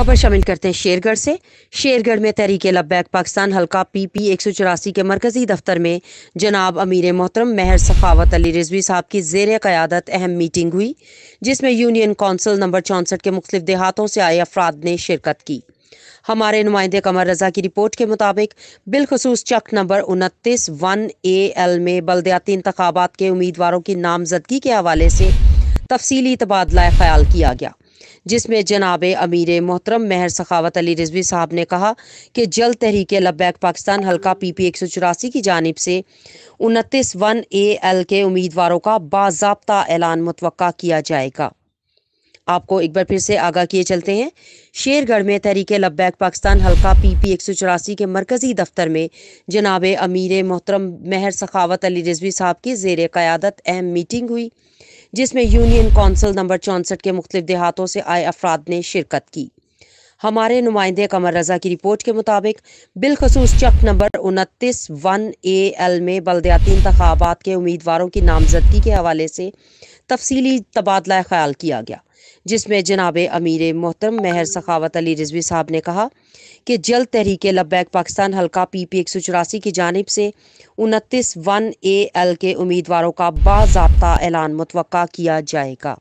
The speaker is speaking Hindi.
खबर शामिल करते हैं शेरगढ़ से शेरगढ़ में तहरीक लब्बैक पाकिस्तान हल्का पी पी एक सौ चौरासी के मरकजी दफ्तर में जनाब अमीर मोहतरम मेहर सखावत अली रिजवी साहब की जेर क़्यादत अहम मीटिंग हुई जिसमें यूनियन कौंसिल नंबर चौंसठ के मुख्तु देहातों से आए अफराद ने शिरकत की हमारे नुमाइंदे कमर रजा की रिपोर्ट के मुताबिक बिलखसूस चक नंबर उनतीस वन ए एल में बलदयाती इंतबात के उम्मीदवारों की नामजदगी के हवाले से तफसली तबादला ख्याल किया गया जिसमें जनाब अमीर मोहतरम मेहर सखावत अली रिजवी साहब ने कहा कि जल्द तहरीक लबैक पाकिस्तान हल्का पी पी एक सौ चौरासी की जानब से उनतीस वन ए एल के उम्मीदवारों का बाबा ऐलान मुतव किया जाएगा आपको एक बार फिर से आगाह किए चलते हैं शेरगढ़ में तहरीक लब्बैक पाकिस्तान हल्का पी पी एक सौ चौरासी के मरकजी दफ्तर में जनाब अमीर मोहतरम महर सखावत अली रिजवी साहब की जेर क़्यादत अहम मीटिंग हुई जिसमें यूनियन कौंसिल नंबर चौंसठ के मुख्तलिफ देहातों से आए अफराद ने शिरकत की हमारे नुमाइंदे कमर रजा की रिपोर्ट के मुताबिक बिलखसूस चक नंबर उनतीस वन ए एल में बलदयाती इंतबात के उम्मीदवारों की नामजदगी के हवाले से तफसीली तबादला ख्याल किया गया जिसमें जनाब अमीर मोहतरम मेहर सखावत अली रिजवी साहब ने कहा कि जल्द तहरीक लबैक पाकिस्तान हल्का पी पी एक सौ चौरासी की जानब से उनतीस वन ए एल के उम्मीदवारों का बाबा ऐलान मुतव किया जाएगा